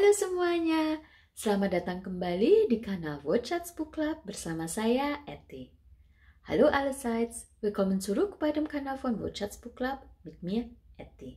Halo semuanya, selamat datang kembali di kanal Wordshots Book Club bersama saya, Eti. halo allerseits, sides welcome bei dem Kanal von Wordshots Book Club mit mir, Eti.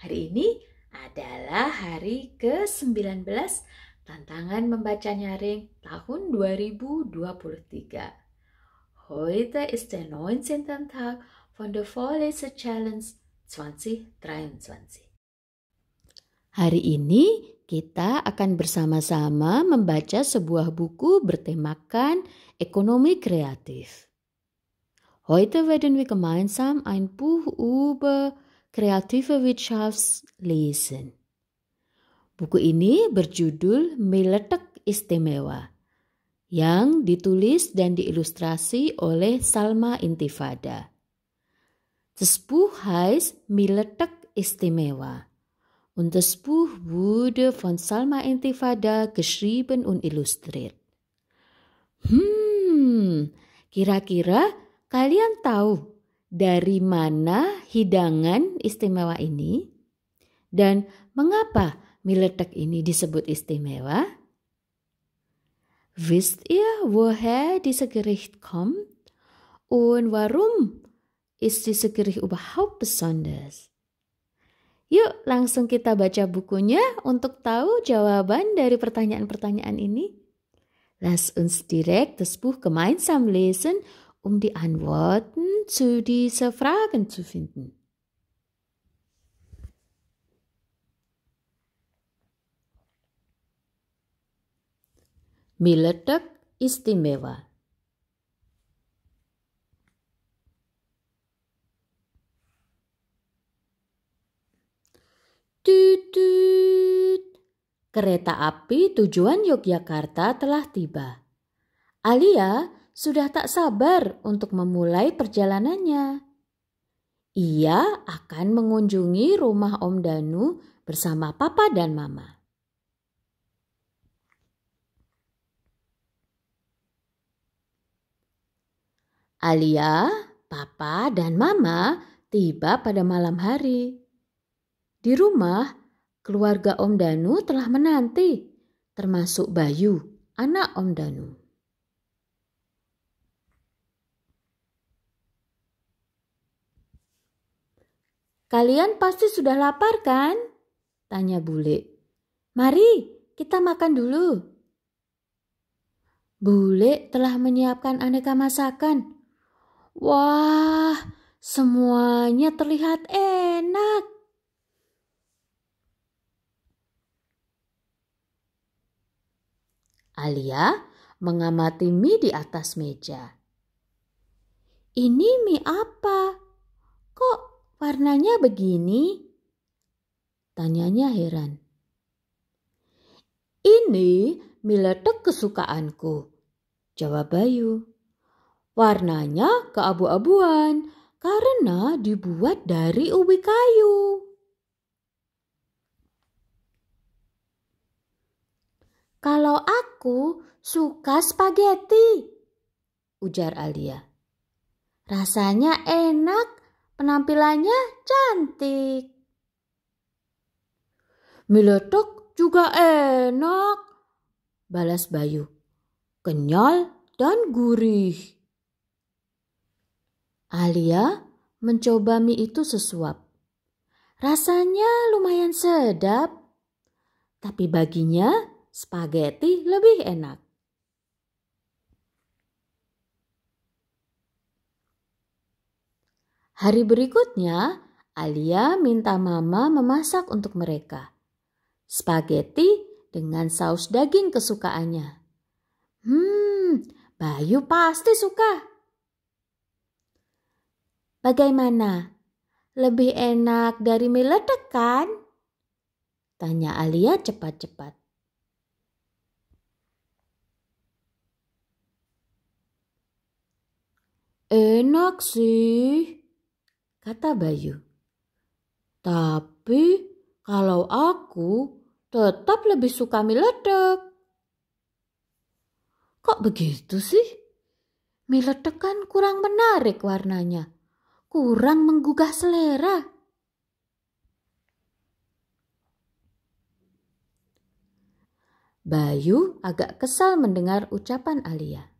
Hari ini adalah hari ke-19 Tantangan Membaca Nyaring tahun 2023. Heute ist der 19. Tag von der Vorlese Challenge 2023. Hari ini kita akan bersama-sama membaca sebuah buku bertemakan ekonomi kreatif. Heute werden wir gemeinsam ein Buch über kreative Wirtschaft lesen. Buku ini berjudul Meletak Istimewa yang ditulis dan diilustrasi oleh Salma Intifada. Das Buch heißt Meletak Istimewa. Und das Buch wurde von Salma Intifada geschrieben und illustriert. Hmm, kira-kira kalian tahu dari mana hidangan istimewa ini? Dan mengapa miletak ini disebut istimewa? Wisst ihr, woher dieses Gericht kommt? Und warum ist dieses Gericht überhaupt besonders? Yuk, langsung kita baca bukunya untuk tahu jawaban dari pertanyaan-pertanyaan ini. Lass uns direkt das Buch gemeinsam lesen, um die Antworten zu dieser Fragen zu finden. Miletak istimewa. Tutut. Kereta api tujuan Yogyakarta telah tiba. Alia sudah tak sabar untuk memulai perjalanannya. Ia akan mengunjungi rumah Om Danu bersama papa dan mama. Alia, papa, dan mama tiba pada malam hari. Di rumah, keluarga Om Danu telah menanti, termasuk Bayu, anak Om Danu. Kalian pasti sudah lapar kan? Tanya bule. Mari, kita makan dulu. Bule telah menyiapkan aneka masakan. Wah, semuanya terlihat enak. Alia mengamati mie di atas meja. Ini mie apa? Kok warnanya begini? Tanyanya heran. Ini mie letek kesukaanku, jawab Bayu. Warnanya keabu-abuan karena dibuat dari ubi kayu. Kalau aku suka spageti, ujar Alia. Rasanya enak, penampilannya cantik. Miletok juga enak, balas Bayu. Kenyal dan gurih. Alia mencoba mie itu sesuap. Rasanya lumayan sedap, tapi baginya spaghetti lebih enak. Hari berikutnya, Alia minta mama memasak untuk mereka. Spaghetti dengan saus daging kesukaannya. Hmm, Bayu pasti suka. Bagaimana? Lebih enak dari mie kan? Tanya Alia cepat-cepat. Enak sih, kata Bayu. Tapi kalau aku tetap lebih suka mie ledek. Kok begitu sih? Mie ledek kan kurang menarik warnanya. Kurang menggugah selera. Bayu agak kesal mendengar ucapan Alia.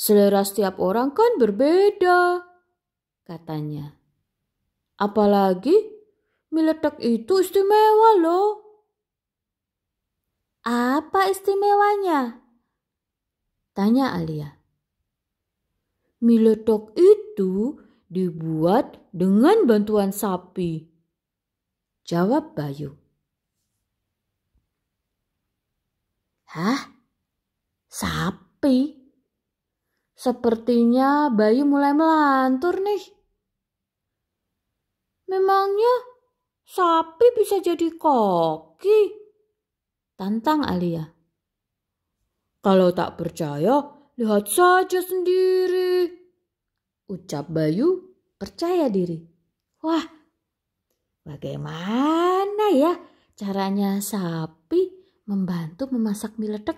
Selera setiap orang kan berbeda, katanya. Apalagi mie itu istimewa loh. Apa istimewanya? Tanya Alia. Miletok itu dibuat dengan bantuan sapi. Jawab Bayu. Hah? Sapi? Sepertinya Bayu mulai melantur nih. Memangnya sapi bisa jadi koki? Tantang Alia. Kalau tak percaya, lihat saja sendiri. Ucap Bayu percaya diri. Wah, bagaimana ya caranya sapi membantu memasak mie letek?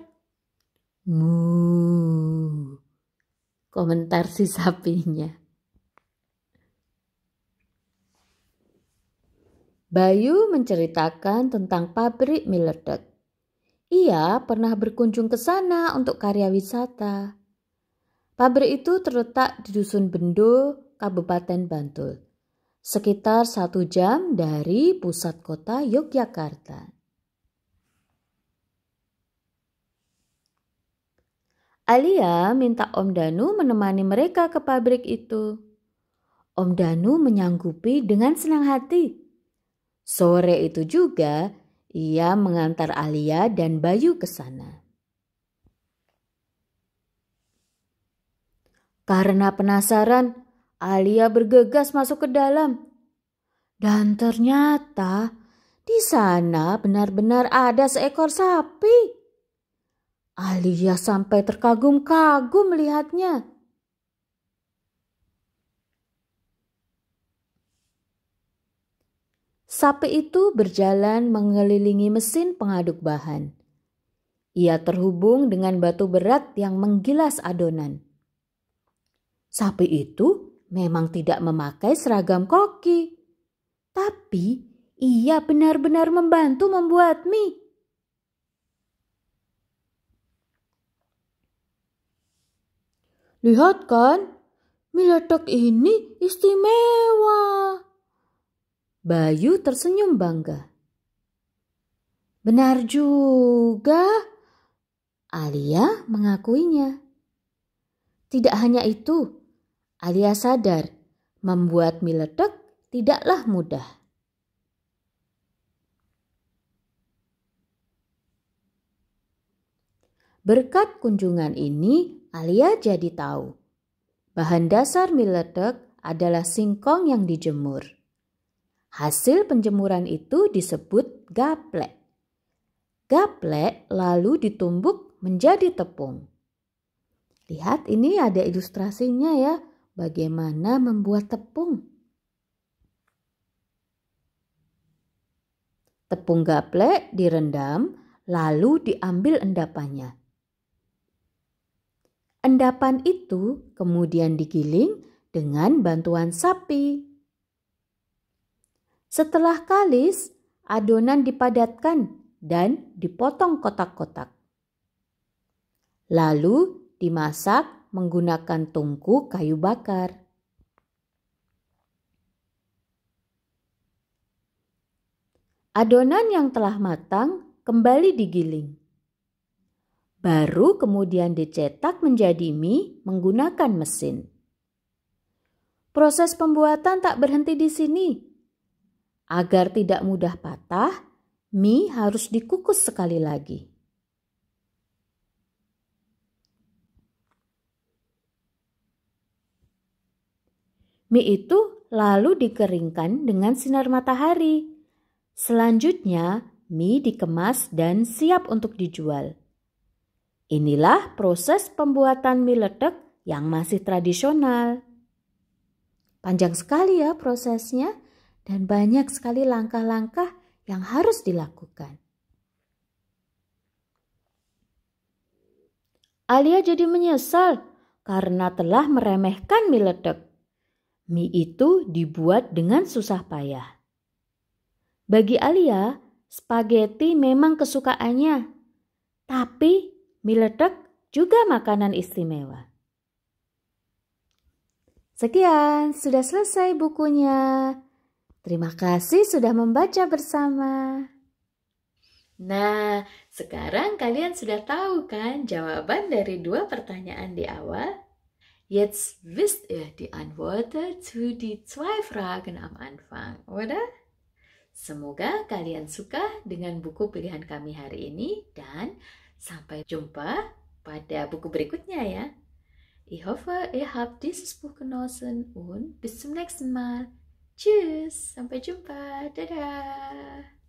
Muuu komentar si sapinya. Bayu menceritakan tentang pabrik Milledot. Ia pernah berkunjung ke sana untuk karya wisata. Pabrik itu terletak di Dusun Bendo, Kabupaten Bantul, sekitar satu jam dari pusat kota Yogyakarta. Alia minta Om Danu menemani mereka ke pabrik itu. Om Danu menyanggupi dengan senang hati. Sore itu juga ia mengantar Alia dan Bayu ke sana. Karena penasaran, Alia bergegas masuk ke dalam. Dan ternyata di sana benar-benar ada seekor sapi. Alia sampai terkagum-kagum melihatnya. Sapi itu berjalan mengelilingi mesin pengaduk bahan. Ia terhubung dengan batu berat yang menggilas adonan. Sapi itu memang tidak memakai seragam koki, tapi ia benar-benar membantu membuat mie. Lihat kan, mie ini istimewa. Bayu tersenyum bangga. Benar juga, Alia mengakuinya. Tidak hanya itu, Alia sadar membuat mie tidaklah mudah. Berkat kunjungan ini, Alia jadi tahu. Bahan dasar mie ledek adalah singkong yang dijemur. Hasil penjemuran itu disebut gaplek. Gaplek lalu ditumbuk menjadi tepung. Lihat ini ada ilustrasinya ya, bagaimana membuat tepung. Tepung gaplek direndam lalu diambil endapannya. Endapan itu kemudian digiling dengan bantuan sapi. Setelah kalis, adonan dipadatkan dan dipotong kotak-kotak. Lalu dimasak menggunakan tungku kayu bakar. Adonan yang telah matang kembali digiling baru kemudian dicetak menjadi mie menggunakan mesin. Proses pembuatan tak berhenti di sini. Agar tidak mudah patah, mie harus dikukus sekali lagi. Mie itu lalu dikeringkan dengan sinar matahari. Selanjutnya, mie dikemas dan siap untuk dijual. Inilah proses pembuatan mie ledek yang masih tradisional. Panjang sekali ya prosesnya dan banyak sekali langkah-langkah yang harus dilakukan. Alia jadi menyesal karena telah meremehkan mie ledek. Mie itu dibuat dengan susah payah. Bagi Alia, spaghetti memang kesukaannya. Tapi Miletak juga makanan istimewa. Sekian, sudah selesai bukunya. Terima kasih sudah membaca bersama. Nah, sekarang kalian sudah tahu kan jawaban dari dua pertanyaan di awal? Jetzt wisst ihr die Antworten zu die zwei Fragen am Anfang, oder? Semoga kalian suka dengan buku pilihan kami hari ini dan Sampai jumpa pada buku berikutnya ya. Ich hoffe, ihr habt dieses Buch genossen und bis zum nächsten Mal. Tschüss, sampai jumpa, dadah.